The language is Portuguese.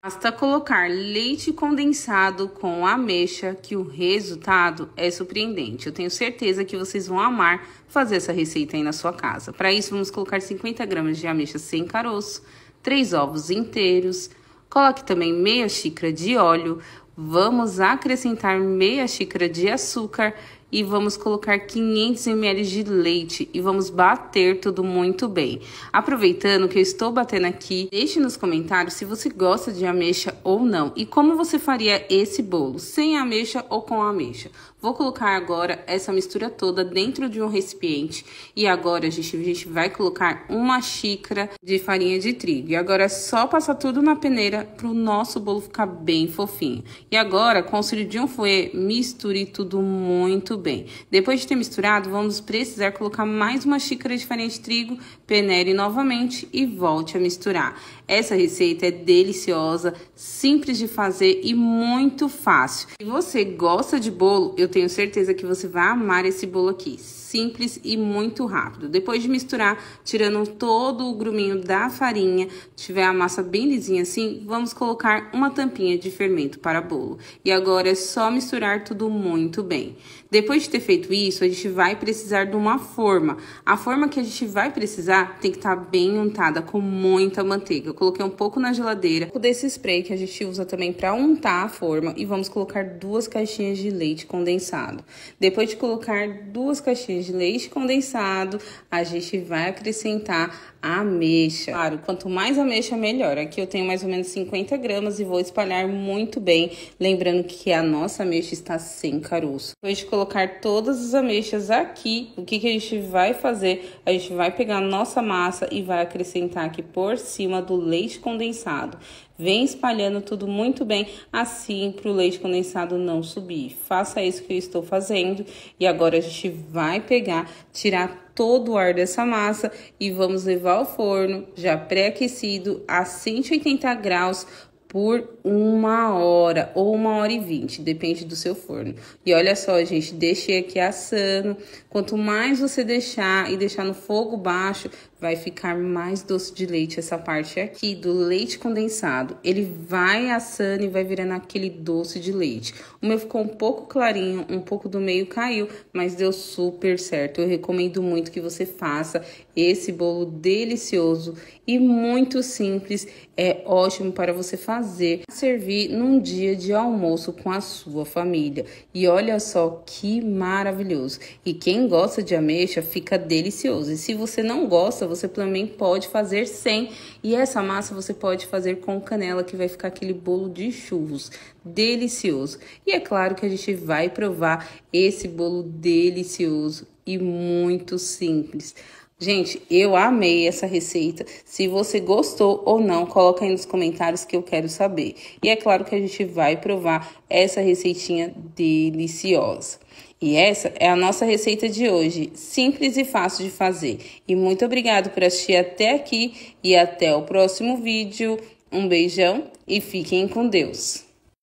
Basta colocar leite condensado com ameixa que o resultado é surpreendente. Eu tenho certeza que vocês vão amar fazer essa receita aí na sua casa. Para isso, vamos colocar 50 gramas de ameixa sem caroço, 3 ovos inteiros, coloque também meia xícara de óleo, vamos acrescentar meia xícara de açúcar e vamos colocar 500 ml de leite e vamos bater tudo muito bem. Aproveitando que eu estou batendo aqui, deixe nos comentários se você gosta de ameixa ou não e como você faria esse bolo, sem ameixa ou com ameixa. Vou colocar agora essa mistura toda dentro de um recipiente e agora gente, a gente vai colocar uma xícara de farinha de trigo. E agora é só passar tudo na peneira para o nosso bolo ficar bem fofinho. E agora, com o de um fouet, misture tudo muito bem. Depois de ter misturado, vamos precisar colocar mais uma xícara de farinha de trigo, peneire novamente e volte a misturar. Essa receita é deliciosa, simples de fazer e muito fácil. Se você gosta de bolo, eu tenho certeza que você vai amar esse bolo aqui. Simples e muito rápido. Depois de misturar, tirando todo o gruminho da farinha, tiver a massa bem lisinha assim, vamos colocar uma tampinha de fermento para bolo. E agora é só misturar tudo muito bem. Depois depois de ter feito isso, a gente vai precisar de uma forma. A forma que a gente vai precisar tem que estar tá bem untada com muita manteiga. Eu coloquei um pouco na geladeira desse spray que a gente usa também para untar a forma e vamos colocar duas caixinhas de leite condensado. Depois de colocar duas caixinhas de leite condensado, a gente vai acrescentar a ameixa. Claro, quanto mais ameixa, melhor. Aqui eu tenho mais ou menos 50 gramas e vou espalhar muito bem, lembrando que a nossa ameixa está sem caroço. Depois de colocar colocar todas as ameixas aqui, o que, que a gente vai fazer? A gente vai pegar a nossa massa e vai acrescentar aqui por cima do leite condensado. Vem espalhando tudo muito bem, assim para o leite condensado não subir. Faça isso que eu estou fazendo. E agora a gente vai pegar, tirar todo o ar dessa massa e vamos levar ao forno já pré-aquecido a 180 graus por uma hora ou uma hora e vinte, depende do seu forno. E olha só, gente, deixei aqui assando. Quanto mais você deixar e deixar no fogo baixo, vai ficar mais doce de leite essa parte aqui do leite condensado. Ele vai assando e vai virando aquele doce de leite. O meu ficou um pouco clarinho, um pouco do meio caiu, mas deu super certo. Eu recomendo muito que você faça esse bolo delicioso e muito simples. É ótimo para você fazer, servir num dia de almoço com a sua família. E olha só que maravilhoso. E quem gosta de ameixa fica delicioso. E se você não gosta, você também pode fazer sem. E essa massa você pode fazer com canela, que vai ficar aquele bolo de churros delicioso. E é claro que a gente vai provar esse bolo delicioso e muito simples. Gente, eu amei essa receita. Se você gostou ou não, coloca aí nos comentários que eu quero saber. E é claro que a gente vai provar essa receitinha deliciosa. E essa é a nossa receita de hoje, simples e fácil de fazer. E muito obrigado por assistir até aqui e até o próximo vídeo. Um beijão e fiquem com Deus.